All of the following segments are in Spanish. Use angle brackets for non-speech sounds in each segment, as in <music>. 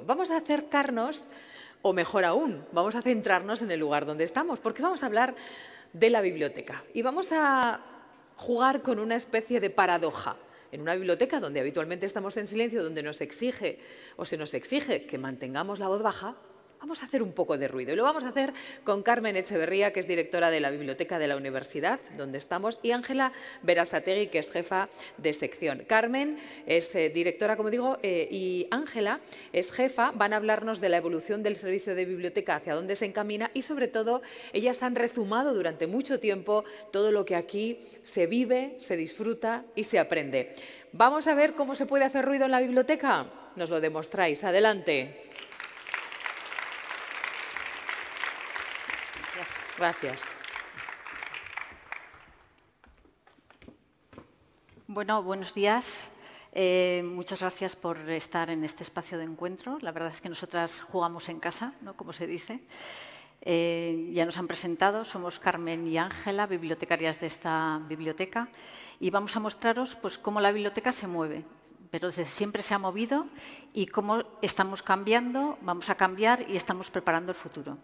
Vamos a acercarnos, o mejor aún, vamos a centrarnos en el lugar donde estamos, porque vamos a hablar de la biblioteca y vamos a jugar con una especie de paradoja. En una biblioteca donde habitualmente estamos en silencio, donde nos exige o se nos exige que mantengamos la voz baja, Vamos a hacer un poco de ruido y lo vamos a hacer con Carmen Echeverría, que es directora de la Biblioteca de la Universidad, donde estamos, y Ángela Verasategui, que es jefa de sección. Carmen es eh, directora, como digo, eh, y Ángela es jefa. Van a hablarnos de la evolución del servicio de biblioteca, hacia dónde se encamina y, sobre todo, ellas han rezumado durante mucho tiempo todo lo que aquí se vive, se disfruta y se aprende. Vamos a ver cómo se puede hacer ruido en la biblioteca. Nos lo demostráis. Adelante. Gracias. Bueno, buenos días. Eh, muchas gracias por estar en este espacio de encuentro. La verdad es que nosotras jugamos en casa, ¿no? como se dice. Eh, ya nos han presentado, somos Carmen y Ángela, bibliotecarias de esta biblioteca, y vamos a mostraros pues, cómo la biblioteca se mueve, pero desde siempre se ha movido y cómo estamos cambiando, vamos a cambiar y estamos preparando el futuro.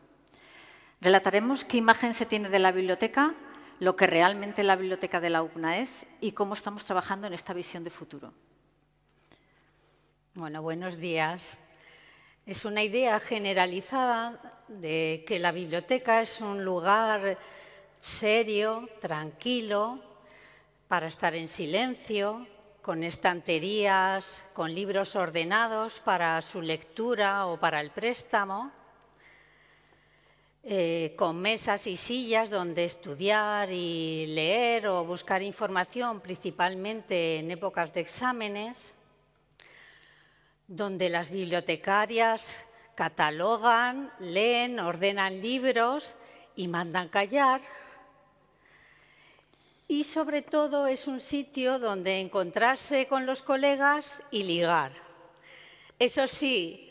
Relataremos qué imagen se tiene de la biblioteca, lo que realmente la biblioteca de la UPNA es y cómo estamos trabajando en esta visión de futuro. Bueno, buenos días. Es una idea generalizada de que la biblioteca es un lugar serio, tranquilo, para estar en silencio, con estanterías, con libros ordenados para su lectura o para el préstamo. Eh, con mesas y sillas donde estudiar y leer o buscar información, principalmente en épocas de exámenes, donde las bibliotecarias catalogan, leen, ordenan libros y mandan callar. Y sobre todo es un sitio donde encontrarse con los colegas y ligar. Eso sí,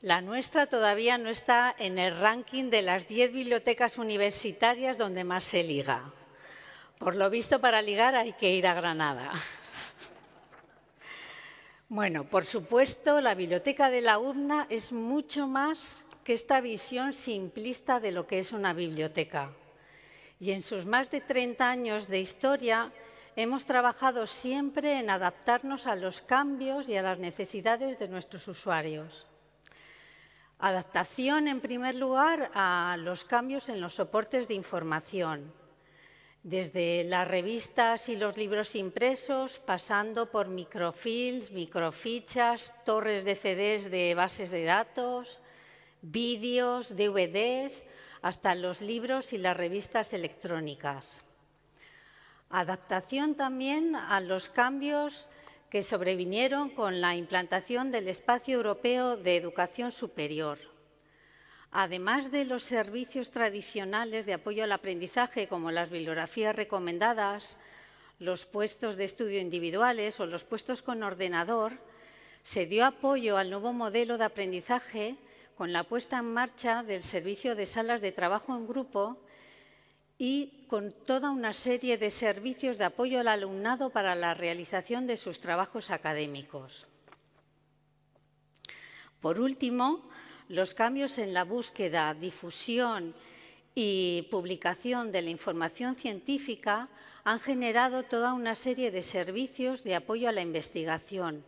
la nuestra todavía no está en el ranking de las 10 bibliotecas universitarias donde más se liga. Por lo visto, para ligar hay que ir a Granada. <laughs> Bueno, por supuesto, la biblioteca de la UBNA es mucho más que esta visión simplista de lo que es una biblioteca. Y en sus más de 30 años de historia hemos trabajado siempre en adaptarnos a los cambios y a las necesidades de nuestros usuarios. Adaptación, en primer lugar, a los cambios en los soportes de información, desde las revistas y los libros impresos, pasando por microfilms, microfichas, torres de CDs de bases de datos, vídeos, DVDs, hasta los libros y las revistas electrónicas. Adaptación también a los cambios que sobrevinieron con la implantación del Espacio Europeo de Educación Superior. Además de los servicios tradicionales de apoyo al aprendizaje, como las bibliografías recomendadas, los puestos de estudio individuales o los puestos con ordenador, se dio apoyo al nuevo modelo de aprendizaje con la puesta en marcha del servicio de salas de trabajo en grupo y con toda una serie de servicios de apoyo al alumnado para la realización de sus trabajos académicos. Por último, los cambios en la búsqueda, difusión y publicación de la información científica han generado toda una serie de servicios de apoyo a la investigación,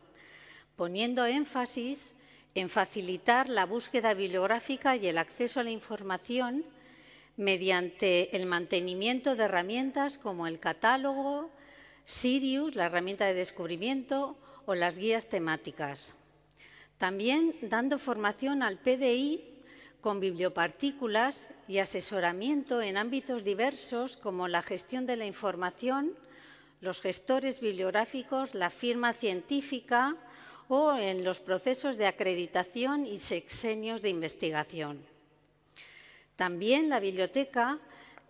poniendo énfasis en facilitar la búsqueda bibliográfica y el acceso a la información mediante el mantenimiento de herramientas como el catálogo, Sirius, la herramienta de descubrimiento o las guías temáticas. También dando formación al PDI con bibliopartículas y asesoramiento en ámbitos diversos como la gestión de la información, los gestores bibliográficos, la firma científica o en los procesos de acreditación y sexenios de investigación. También la biblioteca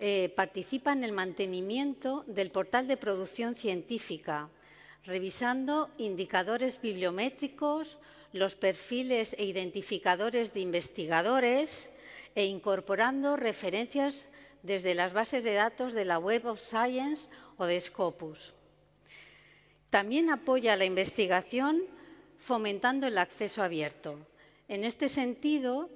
eh, participa en el mantenimiento del portal de producción científica, revisando indicadores bibliométricos, los perfiles e identificadores de investigadores e incorporando referencias desde las bases de datos de la Web of Science o de Scopus. También apoya la investigación fomentando el acceso abierto. En este sentido,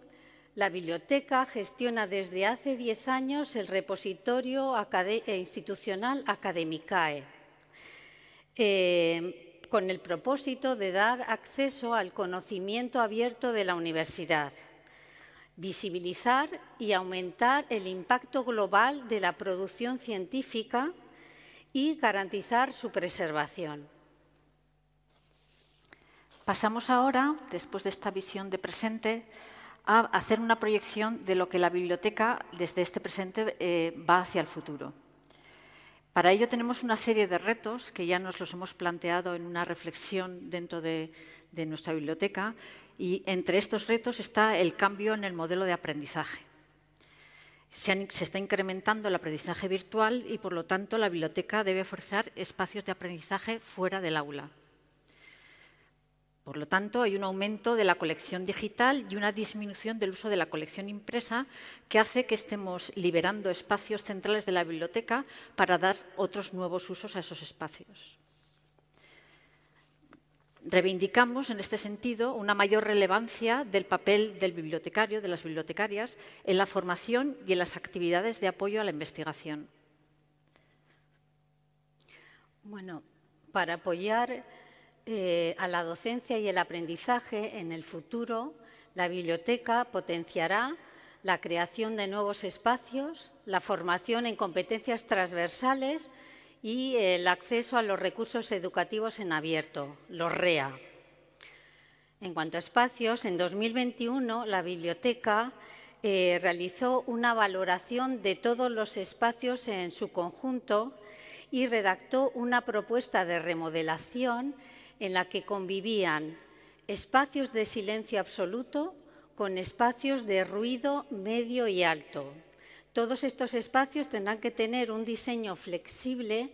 la biblioteca gestiona desde hace 10 años el repositorio eh, institucional Academicae, eh, con el propósito de dar acceso al conocimiento abierto de la universidad, visibilizar y aumentar el impacto global de la producción científica y garantizar su preservación. Pasamos ahora, después de esta visión de presente, a hacer una proyección de lo que la biblioteca desde este presente eh, va hacia el futuro. Para ello tenemos una serie de retos que ya nos los hemos planteado en una reflexión dentro de, nuestra biblioteca y entre estos retos está el cambio en el modelo de aprendizaje. Se, se, está incrementando el aprendizaje virtual y, por lo tanto, la biblioteca debe forzar espacios de aprendizaje fuera del aula. Por lo tanto, hay un aumento de la colección digital y una disminución del uso de la colección impresa que hace que estemos liberando espacios centrales de la biblioteca para dar otros nuevos usos a esos espacios. Reivindicamos, en este sentido, una mayor relevancia del papel del bibliotecario, de las bibliotecarias, en la formación y en las actividades de apoyo a la investigación. Bueno, para apoyar eh, a la docencia y el aprendizaje en el futuro, la biblioteca potenciará la creación de nuevos espacios, la formación en competencias transversales y el acceso a los recursos educativos en abierto, los REA. En cuanto a espacios, en 2021 la biblioteca eh, realizó una valoración de todos los espacios en su conjunto y redactó una propuesta de remodelación en la que convivían espacios de silencio absoluto con espacios de ruido medio y alto. Todos estos espacios tendrán que tener un diseño flexible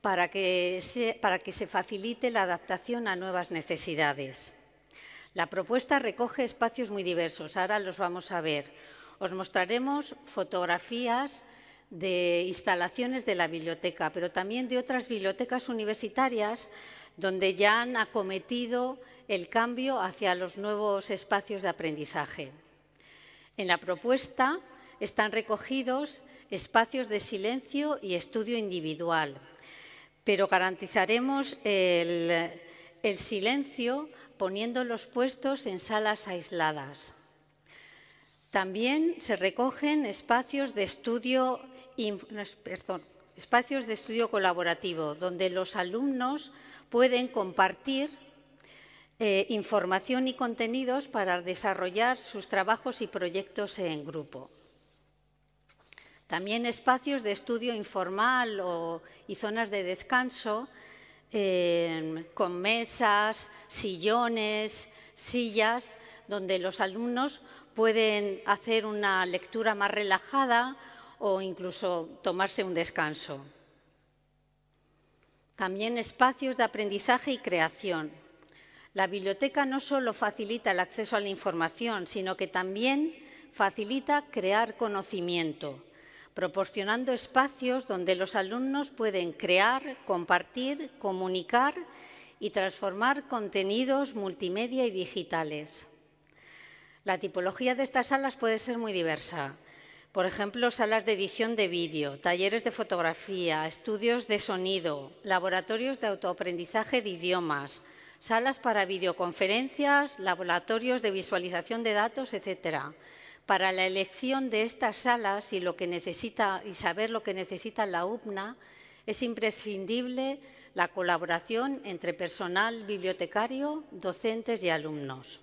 para que se, para que se facilite la adaptación a nuevas necesidades. La propuesta recoge espacios muy diversos, ahora los vamos a ver. Os mostraremos fotografías de instalaciones de la biblioteca, pero también de otras bibliotecas universitarias donde ya han acometido el cambio hacia los nuevos espacios de aprendizaje. En la propuesta están recogidos espacios de silencio y estudio individual, pero garantizaremos el, silencio silencio los puestos en salas aisladas. También se recogen espacios de estudio, perdón, espacios de estudio colaborativo, donde los alumnos pueden compartir eh, información y contenidos para desarrollar sus trabajos y proyectos en grupo. También espacios de estudio informal y zonas de descanso eh, con mesas, sillones, sillas, donde los alumnos pueden hacer una lectura más relajada o incluso tomarse un descanso. También espacios de aprendizaje y creación. La biblioteca no solo facilita el acceso a la información, sino que también facilita crear conocimiento, proporcionando espacios donde los alumnos pueden crear, compartir, comunicar y transformar contenidos multimedia y digitales. La tipología de estas salas puede ser muy diversa. Por ejemplo, salas de edición de vídeo, talleres de fotografía, estudios de sonido, laboratorios de autoaprendizaje de idiomas, salas para videoconferencias, laboratorios de visualización de datos, etcétera. Para la elección de estas salas y, lo que necesita, y saber lo que necesita la UPNA, es imprescindible la colaboración entre personal bibliotecario, docentes y alumnos.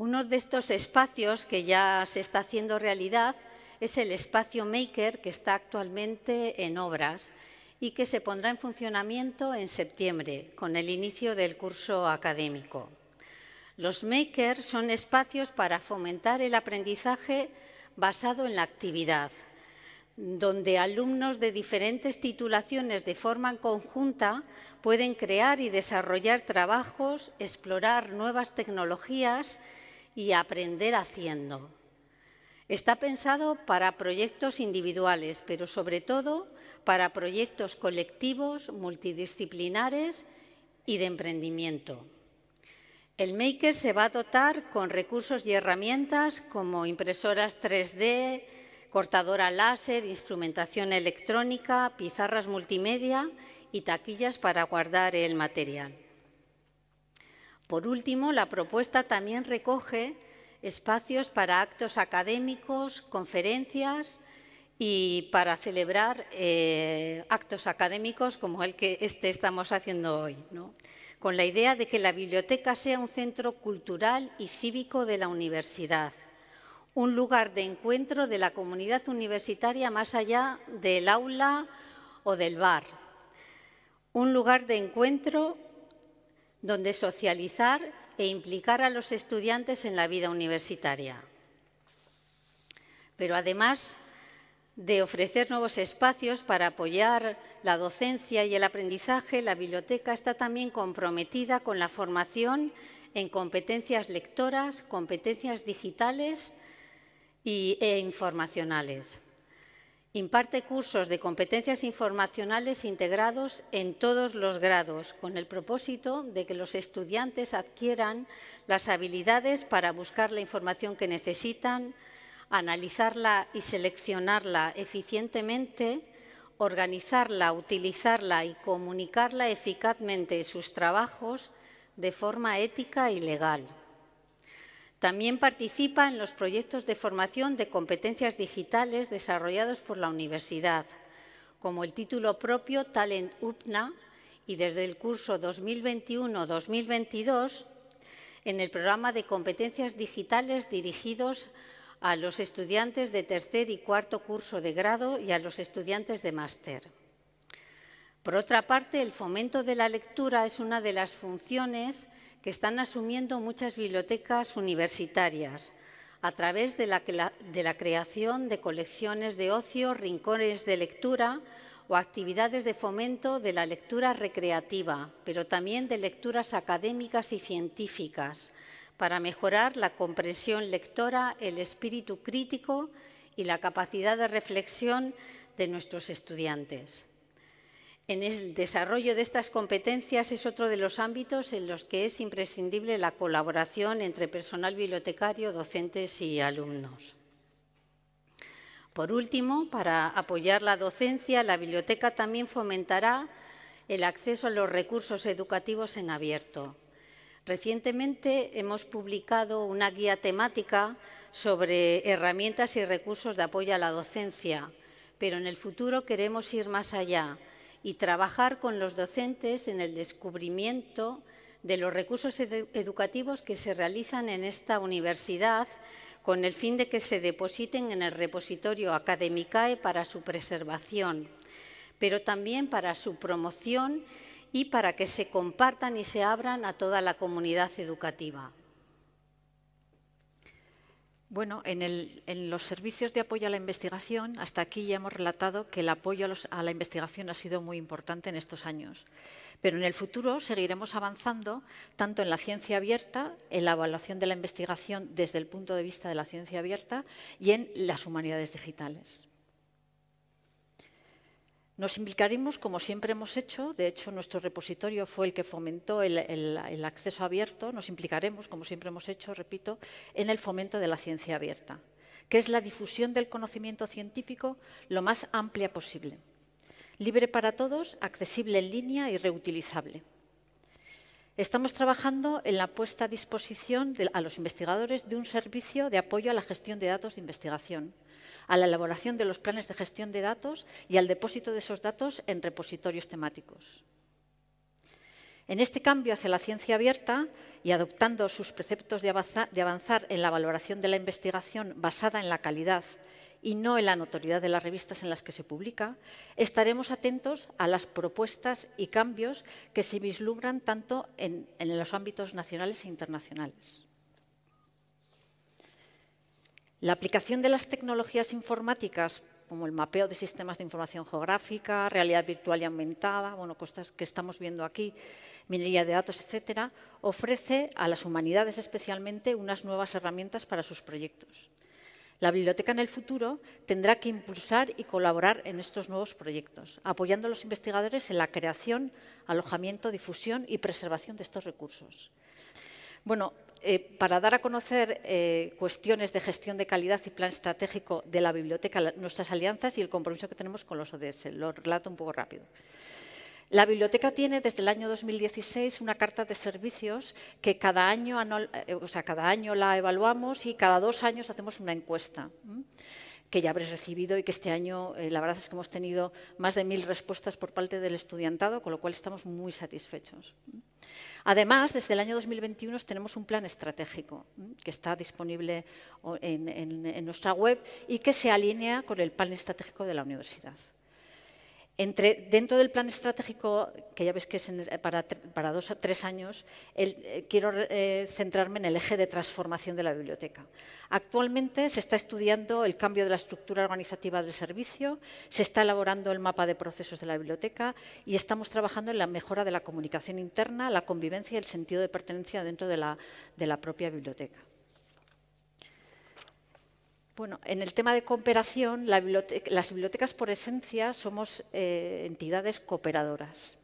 Uno de estos espacios que ya se está haciendo realidad es el espacio Maker que está actualmente en obras y que se pondrá en funcionamiento en septiembre con el inicio del curso académico. Los Maker son espacios para fomentar el aprendizaje basado en la actividad, donde alumnos de diferentes titulaciones de forma conjunta pueden crear y desarrollar trabajos, explorar nuevas tecnologías y aprender haciendo. Está pensado para proyectos individuales, pero sobre todo para proyectos colectivos, multidisciplinares y de emprendimiento. El Maker se va a dotar con recursos y herramientas como impresoras 3D, cortadora láser, instrumentación electrónica, pizarras multimedia y taquillas para guardar el material. Por último, la propuesta también recoge espacios para actos académicos, conferencias y para celebrar eh, actos académicos como el que este estamos haciendo hoy, con la idea de que la biblioteca sea un centro cultural y cívico de la universidad, un lugar de encuentro de la comunidad universitaria más allá del aula o del bar, un lugar de encuentro donde socializar e implicar a los estudiantes en la vida universitaria. Pero además de ofrecer nuevos espacios para apoyar la docencia y el aprendizaje, la biblioteca está también comprometida con la formación en competencias lectoras, competencias digitales e informacionales. Imparte cursos de competencias informacionales integrados en todos los grados, con el propósito de que los estudiantes adquieran las habilidades para buscar la información que necesitan, analizarla y seleccionarla eficientemente, organizarla, utilizarla y comunicarla eficazmente en sus trabajos de forma ética y legal. También participa en los proyectos de formación de competencias digitales desarrollados por la universidad, como el título propio Talent UPNA y desde el curso 2021-2022 en el programa de competencias digitales dirigidos a los estudiantes de tercer y cuarto curso de grado y a los estudiantes de máster. Por otra parte, el fomento de la lectura es una de las funciones que están asumiendo muchas bibliotecas universitarias a través de la, creación de colecciones de ocio, rincones de lectura o actividades de fomento de la lectura recreativa, pero también de lecturas académicas y científicas, para mejorar la comprensión lectora, el espíritu crítico y la capacidad de reflexión de nuestros estudiantes. En el desarrollo de estas competencias es otro de los ámbitos en los que es imprescindible la colaboración entre personal bibliotecario, docentes y alumnos. Por último, para apoyar la docencia, la biblioteca también fomentará el acceso a los recursos educativos en abierto. Recientemente hemos publicado una guía temática sobre herramientas y recursos de apoyo a la docencia, pero en el futuro queremos ir más allá y trabajar con los docentes en el descubrimiento de los recursos educativos que se realizan en esta universidad con el fin de que se depositen en el repositorio Academicae para su preservación, pero también para su promoción y para que se compartan y se abran a toda la comunidad educativa. Bueno, en, los servicios de apoyo a la investigación, hasta aquí ya hemos relatado que el apoyo a, la investigación ha sido muy importante en estos años. Pero en el futuro seguiremos avanzando tanto en la ciencia abierta, en la evaluación de la investigación desde el punto de vista de la ciencia abierta y en las humanidades digitales. Nos implicaremos, como siempre hemos hecho, de hecho nuestro repositorio fue el que fomentó el, acceso abierto, nos implicaremos, como siempre hemos hecho, repito, en el fomento de la ciencia abierta, que es la difusión del conocimiento científico lo más amplia posible, libre para todos, accesible en línea y reutilizable. Estamos trabajando en la puesta a disposición a los investigadores de un servicio de apoyo a la gestión de datos de investigación, a la elaboración de los planes de gestión de datos y al depósito de esos datos en repositorios temáticos. En este cambio hacia la ciencia abierta y adoptando sus preceptos de avanzar en la valoración de la investigación basada en la calidad y no en la notoriedad de las revistas en las que se publica, estaremos atentos a las propuestas y cambios que se vislumbran tanto en, los ámbitos nacionales e internacionales. La aplicación de las tecnologías informáticas, como el mapeo de sistemas de información geográfica, realidad virtual y aumentada, bueno, cosas que estamos viendo aquí, minería de datos, etcétera, ofrece a las humanidades especialmente unas nuevas herramientas para sus proyectos. La biblioteca en el futuro tendrá que impulsar y colaborar en estos nuevos proyectos, apoyando a los investigadores en la creación, alojamiento, difusión y preservación de estos recursos. Bueno, eh, para dar a conocer eh, cuestiones de gestión de calidad y plan estratégico de la biblioteca, nuestras alianzas y el compromiso que tenemos con los ODS. Lo relato un poco rápido. La biblioteca tiene desde el año 2016 una carta de servicios que cada año, eh, o sea, cada año la evaluamos y cada dos años hacemos una encuesta que ya habréis recibido y que este año eh, la verdad es que hemos tenido más de mil respuestas por parte del estudiantado, con lo cual estamos muy satisfechos. Además, desde el año 2021 tenemos un plan estratégico que está disponible en nuestra web y que se alinea con el plan estratégico de la universidad dentro del plan estratégico, que ya ves que es eh, para, dos o tres años, eh, quiero eh, centrarme en el eje de transformación de la biblioteca. Actualmente se está estudiando el cambio de la estructura organizativa del servicio, se está elaborando el mapa de procesos de la biblioteca y estamos trabajando en la mejora de la comunicación interna, la convivencia y el sentido de pertenencia dentro de la propia biblioteca. Bueno, en el tema de cooperación, las bibliotecas por esencia somos eh, entidades cooperadoras.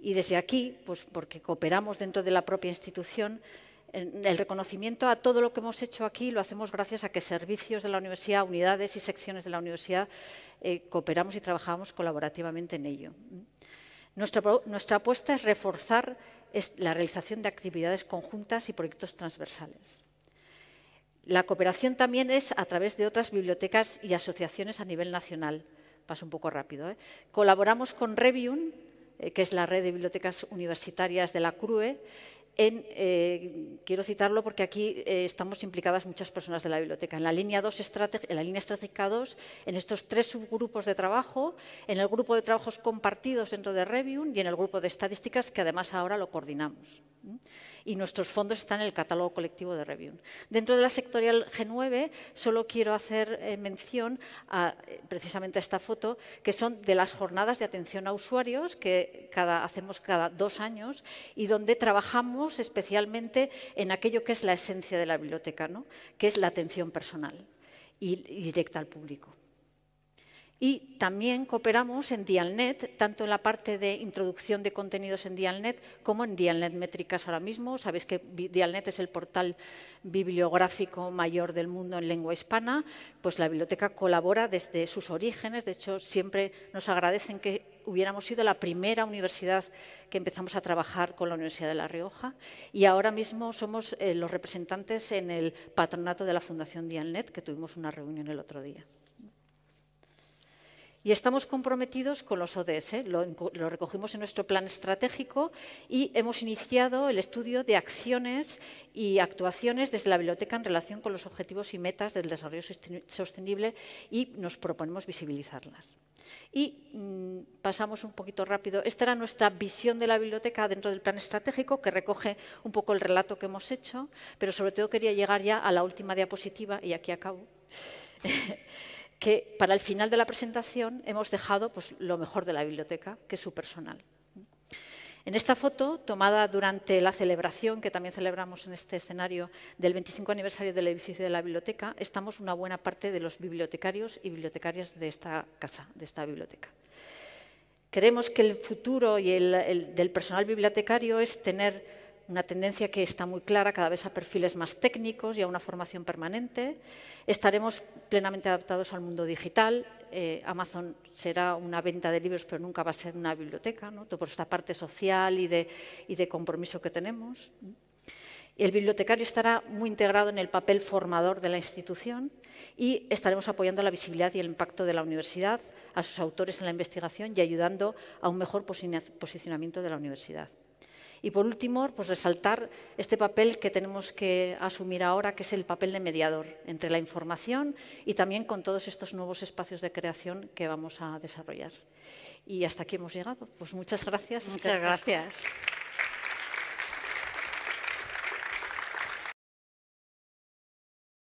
Y desde aquí, pues porque cooperamos dentro de la propia institución, el reconocimiento a todo lo que hemos hecho aquí lo hacemos gracias a que servicios de la universidad, unidades y secciones de la universidad eh, cooperamos y trabajamos colaborativamente en ello. nuestra apuesta es reforzar la realización de actividades conjuntas y proyectos transversales. La cooperación también es a través de otras bibliotecas y asociaciones a nivel nacional. Paso un poco rápido. ¿eh? Colaboramos con Revium, eh, que es la red de bibliotecas universitarias de la CRUE. En, eh, quiero citarlo porque aquí estamos implicadas muchas personas de la biblioteca. En la línea 2, en la línea estratégica 2, en estos tres subgrupos de trabajo, en el grupo de trabajos compartidos dentro de Revium y en el grupo de estadísticas, que además ahora lo coordinamos y nuestros fondos están en el catálogo colectivo de Review. Dentro de la sectorial G9 solo quiero hacer eh, mención a, eh, precisamente a esta foto, que son de las jornadas de atención a usuarios que hacemos cada dos años y donde trabajamos especialmente en aquello que es la esencia de la biblioteca, ¿no? que es la atención personal y directa al público y también cooperamos en Dialnet, tanto en la parte de introducción de contenidos en Dialnet como en Dialnet Métricas ahora mismo. Sabéis que Dialnet es el portal bibliográfico mayor del mundo en lengua hispana, pues la biblioteca colabora desde sus orígenes. De hecho, siempre nos agradecen que hubiéramos sido la primera universidad que empezamos a trabajar con la Universidad de La Rioja y ahora mismo somos eh, los representantes en el patronato de la Fundación Dialnet, que tuvimos una reunión el otro día. Y estamos comprometidos con los ODS, ¿eh? lo, recogimos en nuestro plan estratégico y hemos iniciado el estudio de acciones y actuaciones desde la biblioteca en relación con los objetivos y metas del desarrollo sostenible y nos proponemos visibilizarlas. Y mm, pasamos un poquito rápido. Esta era nuestra visión de la biblioteca dentro del plan estratégico que recoge un poco el relato que hemos hecho, pero sobre todo quería llegar ya a la última diapositiva y aquí acabo. <laughs> que para el final de la presentación hemos dejado pues, lo mejor de la biblioteca, que es su personal. En esta foto, tomada durante la celebración, que también celebramos en este escenario del 25 aniversario del edificio de la biblioteca, estamos una buena parte de los bibliotecarios y bibliotecarias de esta casa, de esta biblioteca. Queremos que el futuro y del personal bibliotecario es tener una tendencia que está muy clara cada vez a perfiles más técnicos y a una formación permanente. Estaremos plenamente adaptados al mundo digital. Eh, Amazon será una venta de libros, pero nunca va a ser una biblioteca, ¿no? por esta parte social y de, y de compromiso que tenemos. El bibliotecario estará muy integrado en el papel formador de la institución y estaremos apoyando la visibilidad y el impacto de la universidad, a sus autores en la investigación y ayudando a un mejor posicionamiento de la universidad. Y por último, pues resaltar este papel que tenemos que asumir ahora, que es el papel de mediador entre la información y también con todos estos nuevos espacios de creación que vamos a desarrollar. Y hasta aquí hemos llegado. Pues muchas gracias. Muchas gracias.